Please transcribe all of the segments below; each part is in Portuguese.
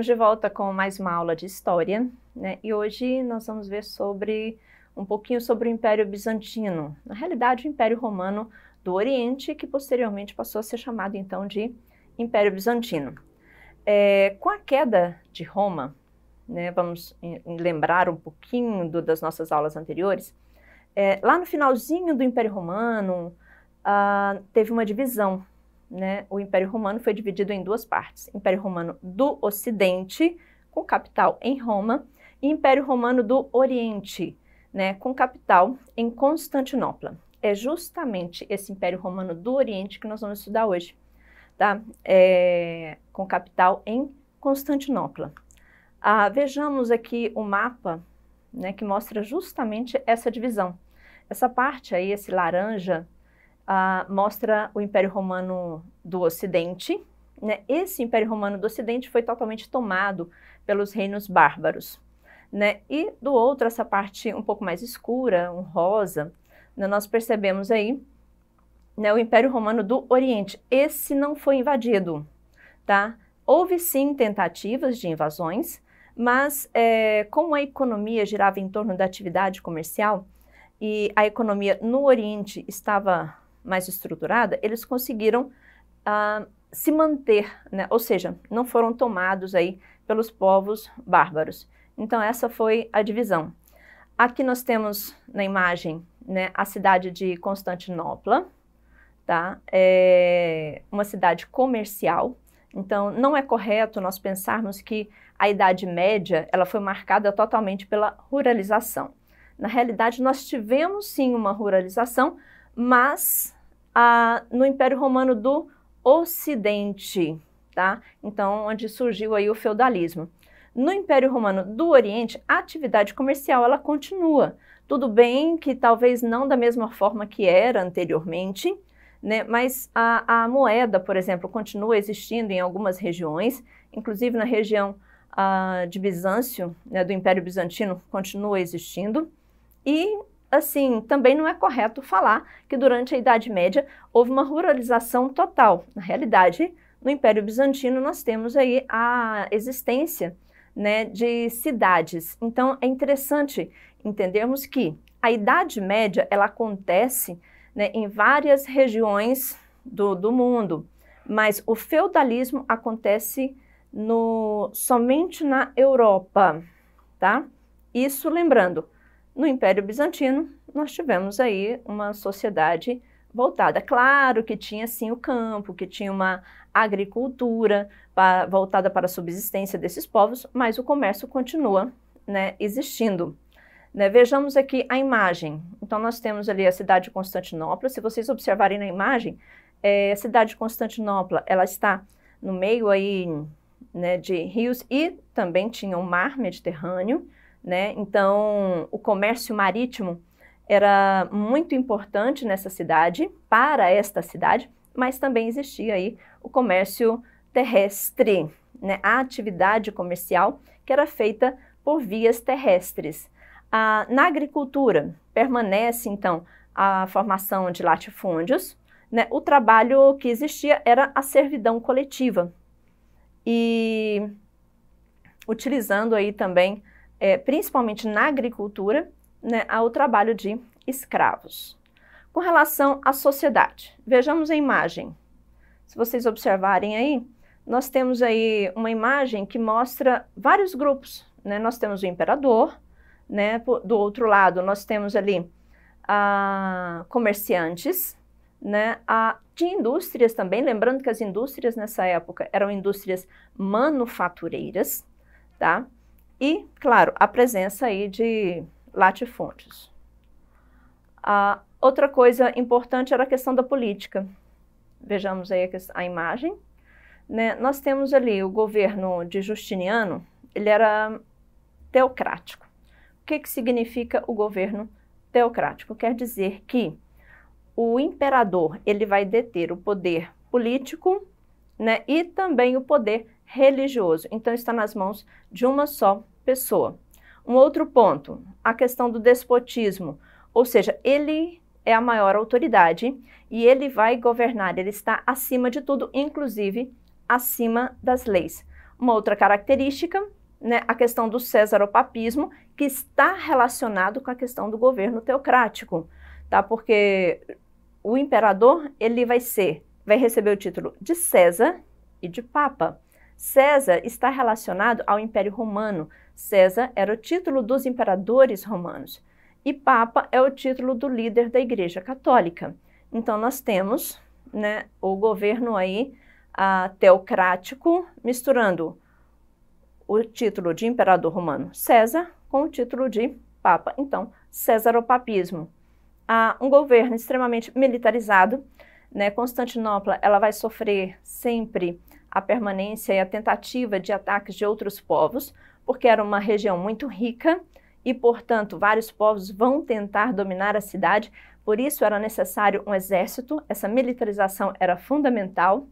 estamos de volta com mais uma aula de história, né? E hoje nós vamos ver sobre um pouquinho sobre o Império Bizantino, na realidade o Império Romano do Oriente, que posteriormente passou a ser chamado então de Império Bizantino. É, com a queda de Roma, né, vamos lembrar um pouquinho do, das nossas aulas anteriores, é, lá no finalzinho do Império Romano ah, teve uma divisão né, o Império Romano foi dividido em duas partes: Império Romano do Ocidente, com capital em Roma, e Império Romano do Oriente, né, com capital em Constantinopla. É justamente esse Império Romano do Oriente que nós vamos estudar hoje, tá? É, com capital em Constantinopla. Ah, vejamos aqui o mapa né, que mostra justamente essa divisão. Essa parte aí, esse laranja, mostra o Império Romano do Ocidente. Né? Esse Império Romano do Ocidente foi totalmente tomado pelos reinos bárbaros. Né? E do outro, essa parte um pouco mais escura, um rosa, né? nós percebemos aí né? o Império Romano do Oriente. Esse não foi invadido, tá? Houve sim tentativas de invasões, mas é, como a economia girava em torno da atividade comercial e a economia no Oriente estava mais estruturada, eles conseguiram ah, se manter, né? ou seja, não foram tomados aí pelos povos bárbaros. Então essa foi a divisão. Aqui nós temos na imagem né, a cidade de Constantinopla, tá? É uma cidade comercial. Então não é correto nós pensarmos que a Idade Média ela foi marcada totalmente pela ruralização. Na realidade nós tivemos sim uma ruralização, mas a, no Império Romano do Ocidente, tá? Então, onde surgiu aí o feudalismo. No Império Romano do Oriente, a atividade comercial ela continua. Tudo bem que talvez não da mesma forma que era anteriormente, né? mas a, a moeda, por exemplo, continua existindo em algumas regiões, inclusive na região ah, de Bizâncio, né, do Império Bizantino, continua existindo. E assim, também não é correto falar que durante a Idade Média houve uma ruralização total. Na realidade, no Império Bizantino nós temos aí a existência né, de cidades. Então é interessante entendermos que a Idade Média ela acontece né, em várias regiões do, do mundo, mas o feudalismo acontece no, somente na Europa, tá? Isso lembrando, no Império Bizantino, nós tivemos aí uma sociedade voltada. Claro que tinha sim o campo, que tinha uma agricultura pra, voltada para a subsistência desses povos, mas o comércio continua né, existindo. Né, vejamos aqui a imagem. Então, nós temos ali a cidade de Constantinopla. Se vocês observarem na imagem, é, a cidade de Constantinopla ela está no meio aí, né, de rios e também tinha um mar Mediterrâneo né? Então, o comércio marítimo era muito importante nessa cidade, para esta cidade, mas também existia aí o comércio terrestre, né? A atividade comercial que era feita por vias terrestres. Ah, na agricultura permanece então a formação de latifúndios, né? O trabalho que existia era a servidão coletiva e utilizando aí também é, principalmente na agricultura, né, ao trabalho de escravos. Com relação à sociedade, vejamos a imagem. Se vocês observarem aí, nós temos aí uma imagem que mostra vários grupos. Né? Nós temos o imperador, né? do outro lado nós temos ali ah, comerciantes, né? ah, de indústrias também, lembrando que as indústrias nessa época eram indústrias manufatureiras, tá? E, claro, a presença aí de latifúndios. A outra coisa importante era a questão da política. Vejamos aí a, a imagem. Né? Nós temos ali o governo de Justiniano, ele era teocrático. O que, que significa o governo teocrático? Quer dizer que o imperador ele vai deter o poder político né, e também o poder religioso. Então, está nas mãos de uma só pessoa. Um outro ponto, a questão do despotismo, ou seja, ele é a maior autoridade e ele vai governar, ele está acima de tudo, inclusive acima das leis. Uma outra característica, né, a questão do césaropapismo, que está relacionado com a questão do governo teocrático, tá? Porque o imperador, ele vai ser, vai receber o título de César e de Papa. César está relacionado ao Império Romano. César era o título dos imperadores romanos e Papa é o título do líder da Igreja Católica. Então nós temos né, o governo aí a, ah, teocrático misturando o título de imperador romano César com o título de Papa. Então Césaropapismo. É Há um governo extremamente militarizado. Né, Constantinopla ela vai sofrer sempre a permanência e a tentativa de ataques de outros povos, porque era uma região muito rica e, portanto, vários povos vão tentar dominar a cidade. Por isso era necessário um exército, essa militarização era fundamental.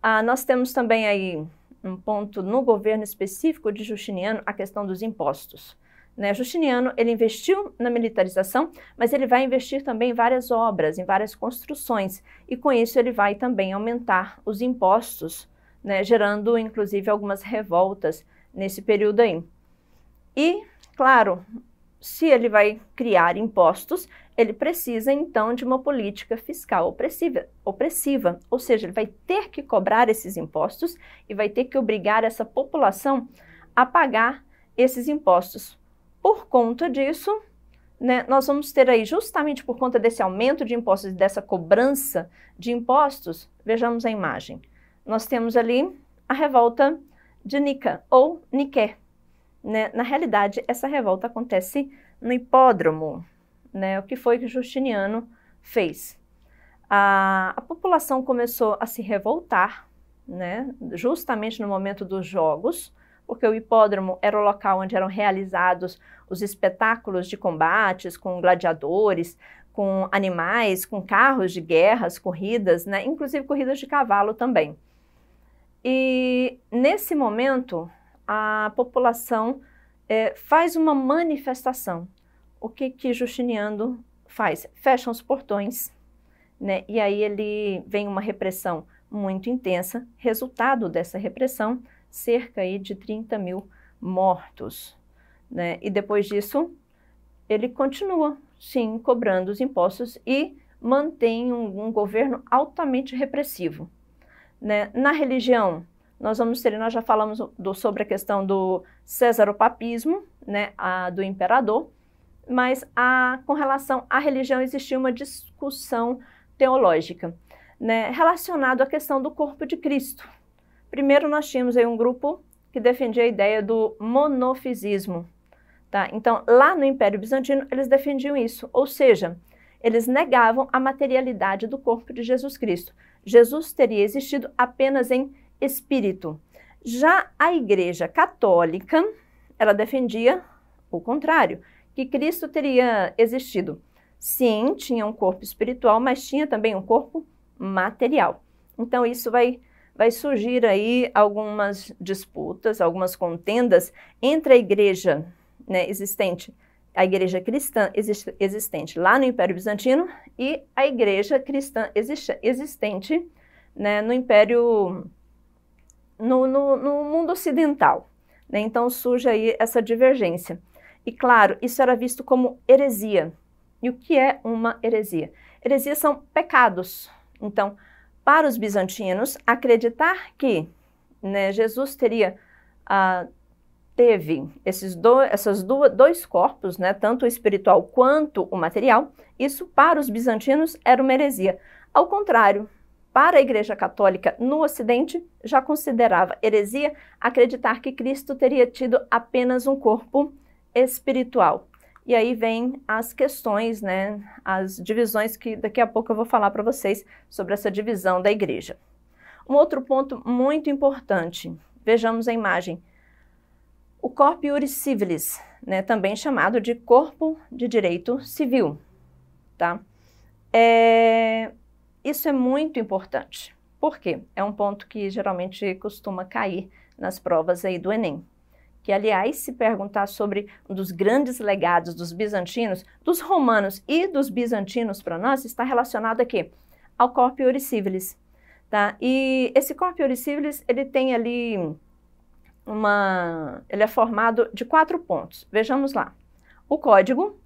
Ah, nós temos também aí um ponto no governo específico de Justiniano, a questão dos impostos. Né? Justiniano ele investiu na militarização, mas ele vai investir também em várias obras, em várias construções, e com isso ele vai também aumentar os impostos né, gerando inclusive algumas revoltas nesse período aí. E, claro, se ele vai criar impostos, ele precisa então de uma política fiscal opressiva, opressiva, ou seja, ele vai ter que cobrar esses impostos e vai ter que obrigar essa população a pagar esses impostos. Por conta disso, né, nós vamos ter aí, justamente por conta desse aumento de impostos e dessa cobrança de impostos, vejamos a imagem nós temos ali a revolta de Nica ou Niké. Né? Na realidade, essa revolta acontece no hipódromo, né? o que foi que Justiniano fez. A, a população começou a se revoltar, né? justamente no momento dos jogos, porque o hipódromo era o local onde eram realizados os espetáculos de combates com gladiadores, com animais, com carros de guerras, corridas, né? inclusive corridas de cavalo também. E nesse momento, a população é, faz uma manifestação. O que, que Justiniano faz? Fecha os portões, né? e aí ele vem uma repressão muito intensa. Resultado dessa repressão, cerca aí de 30 mil mortos. Né? E depois disso, ele continua, sim, cobrando os impostos e mantém um, um governo altamente repressivo. Né? Na religião, nós vamos ter, nós já falamos do, sobre a questão do césaropapismo, né, a, do imperador, mas a, com relação à religião existia uma discussão teológica, né, relacionado à questão do corpo de Cristo. Primeiro nós tínhamos aí um grupo que defendia a ideia do monofisismo, tá? Então, lá no Império Bizantino, eles defendiam isso, ou seja, eles negavam a materialidade do corpo de Jesus Cristo. Jesus teria existido apenas em espírito. Já a Igreja Católica, ela defendia o contrário, que Cristo teria existido. Sim, tinha um corpo espiritual, mas tinha também um corpo material. Então isso vai vai surgir aí algumas disputas, algumas contendas entre a igreja né, existente a igreja cristã existente lá no Império Bizantino e a igreja cristã existente né, no Império, no, no, no mundo ocidental. Né? Então surge aí essa divergência. E claro, isso era visto como heresia. E o que é uma heresia? Heresias são pecados. Então, para os bizantinos, acreditar que né, Jesus teria ah, teve esses do, essas do, dois corpos, né, tanto o espiritual quanto o material, isso para os bizantinos era uma heresia. Ao contrário, para a Igreja Católica no Ocidente, já considerava heresia acreditar que Cristo teria tido apenas um corpo espiritual. E aí vem as questões, né, as divisões que daqui a pouco eu vou falar para vocês sobre essa divisão da Igreja. Um outro ponto muito importante, vejamos a imagem o Corpo Iuris Civilis, né, também chamado de Corpo de Direito Civil. Tá? É, isso é muito importante, porque é um ponto que geralmente costuma cair nas provas aí do Enem. Que, aliás, se perguntar sobre um dos grandes legados dos bizantinos, dos romanos e dos bizantinos para nós, está relacionado aqui ao Corpo Iuris Civilis. Tá? E esse Corpo Iuris Civilis, ele tem ali uma, ele é formado de quatro pontos. Vejamos lá. O código,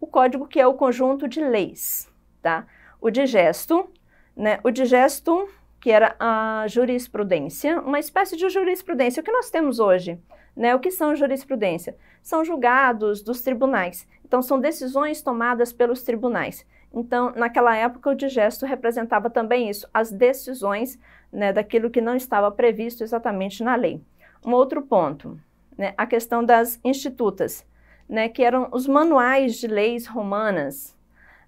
o código que é o conjunto de leis, tá? O digesto, né? O digesto que era a jurisprudência, uma espécie de jurisprudência. O que nós temos hoje? Né? O que são jurisprudência? São julgados dos tribunais. Então, são decisões tomadas pelos tribunais. Então, naquela época, o digesto representava também isso, as decisões né, daquilo que não estava previsto exatamente na lei. Um outro ponto, né, a questão das institutas, né, que eram os manuais de leis romanas.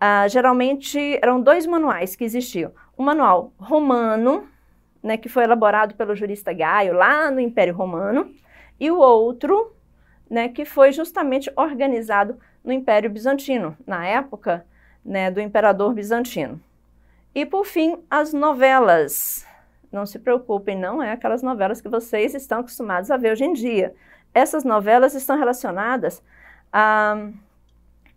Ah, geralmente eram dois manuais que existiam. O manual romano, né, que foi elaborado pelo jurista Gaio lá no Império Romano, e o outro, né, que foi justamente organizado no Império Bizantino, na época né, do Imperador Bizantino. E por fim, as novelas, não se preocupem, não é aquelas novelas que vocês estão acostumados a ver hoje em dia. Essas novelas estão relacionadas a,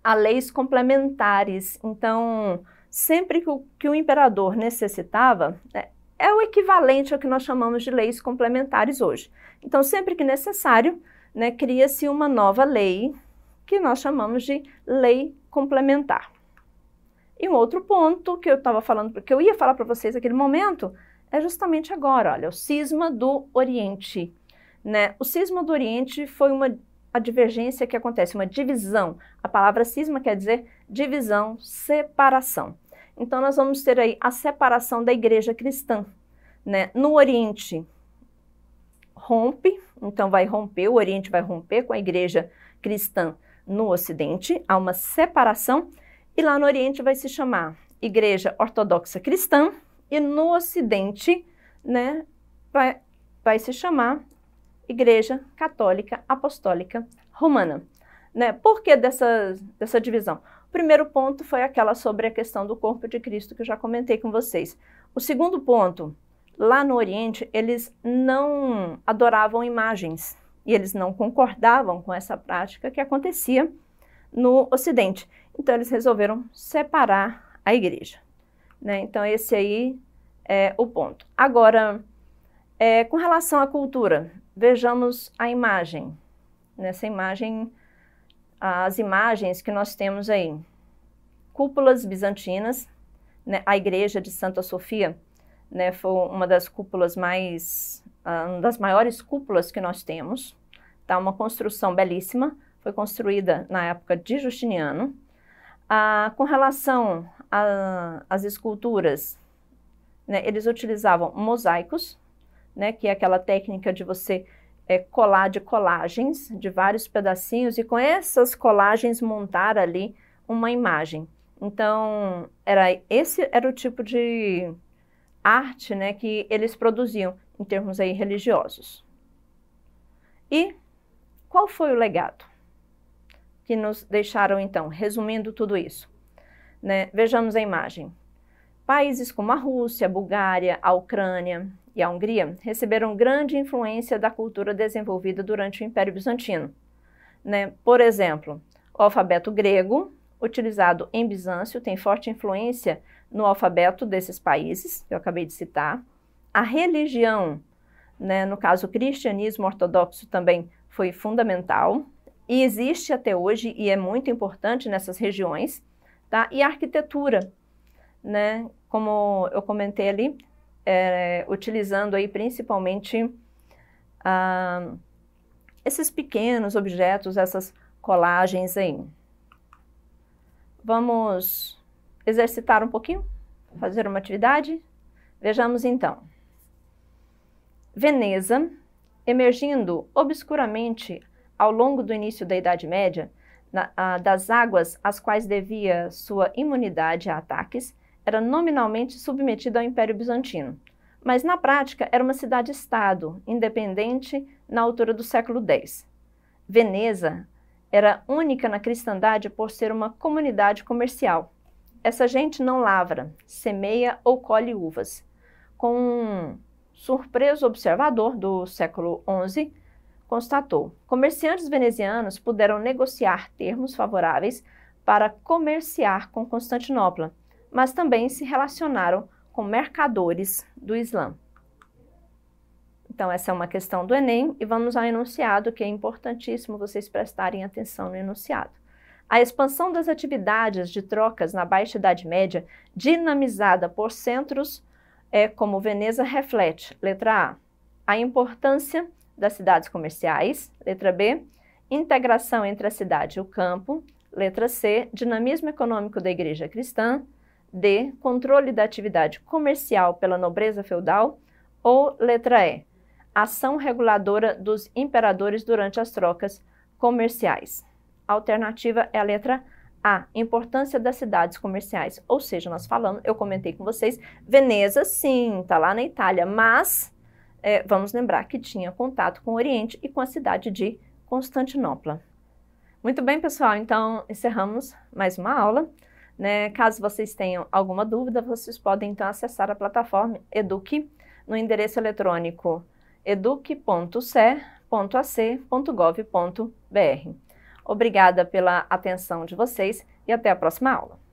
a leis complementares. Então, sempre que o, que o imperador necessitava, né, é o equivalente ao que nós chamamos de leis complementares hoje. Então, sempre que necessário, né, cria-se uma nova lei que nós chamamos de lei complementar. E um outro ponto que eu estava falando, que eu ia falar para vocês naquele momento, é justamente agora, olha, o cisma do Oriente. Né? O cisma do Oriente foi uma a divergência que acontece, uma divisão. A palavra cisma quer dizer divisão, separação. Então nós vamos ter aí a separação da igreja cristã, né? No Oriente rompe, então vai romper, o Oriente vai romper com a igreja cristã no Ocidente, há uma separação e lá no Oriente vai se chamar Igreja Ortodoxa Cristã e no Ocidente, né, vai, vai se chamar Igreja Católica Apostólica Romana. Né? Por que dessa, dessa divisão? O primeiro ponto foi aquela sobre a questão do corpo de Cristo que eu já comentei com vocês. O segundo ponto, lá no Oriente, eles não adoravam imagens e eles não concordavam com essa prática que acontecia no Ocidente. Então, eles resolveram separar a igreja. Né? Então, esse aí é o ponto. Agora, é, com relação à cultura, vejamos a imagem. Nessa imagem, as imagens que nós temos aí. Cúpulas bizantinas, né? a igreja de Santa Sofia né? foi uma das cúpulas mais, ah, uma das maiores cúpulas que nós temos. Tá? Uma construção belíssima, foi construída na época de Justiniano. Ah, com relação a, as esculturas, né, eles utilizavam mosaicos, né, que é aquela técnica de você é, colar de colagens, de vários pedacinhos, e com essas colagens montar ali uma imagem. Então, era esse era o tipo de arte né, que eles produziam em termos aí religiosos. E qual foi o legado que nos deixaram então, resumindo tudo isso? Né? Vejamos a imagem. Países como a Rússia, a Bulgária, a Ucrânia e a Hungria receberam grande influência da cultura desenvolvida durante o Império Bizantino. Né? Por exemplo, o alfabeto grego, utilizado em Bizâncio, tem forte influência no alfabeto desses países, que eu acabei de citar. A religião, né? no caso o cristianismo ortodoxo, também foi fundamental e existe até hoje e é muito importante nessas regiões tá? E a arquitetura, né? Como eu comentei ali, é, utilizando aí principalmente ah, esses pequenos objetos, essas colagens aí. Vamos exercitar um pouquinho, fazer uma atividade? Vejamos então. Veneza, emergindo obscuramente ao longo do início da Idade Média, na, a, das águas às quais devia sua imunidade a ataques, era nominalmente submetida ao Império Bizantino, mas na prática era uma cidade-estado independente na altura do século X. Veneza era única na cristandade por ser uma comunidade comercial. Essa gente não lavra, semeia ou colhe uvas. Com um surpreso observador do século XI, constatou: comerciantes venezianos puderam negociar termos favoráveis para comerciar com Constantinopla, mas também se relacionaram com mercadores do Islã. Então, essa é uma questão do Enem e vamos ao enunciado, que é importantíssimo vocês prestarem atenção no enunciado. A expansão das atividades de trocas na Baixa Idade Média, dinamizada por centros é, como Veneza, reflete, letra A, a importância das cidades comerciais, letra B. Integração entre a cidade e o campo, letra C. Dinamismo econômico da igreja cristã, D. Controle da atividade comercial pela nobreza feudal, ou letra E. Ação reguladora dos imperadores durante as trocas comerciais. A alternativa é a letra A, importância das cidades comerciais. Ou seja, nós falamos, eu comentei com vocês, Veneza sim, está lá na Itália, mas é, vamos lembrar que tinha contato com o Oriente e com a cidade de Constantinopla. Muito bem, pessoal, então encerramos mais uma aula. Né? Caso vocês tenham alguma dúvida, vocês podem então acessar a plataforma Eduque no endereço eletrônico eduque.cac.gov.br. Obrigada pela atenção de vocês e até a próxima aula.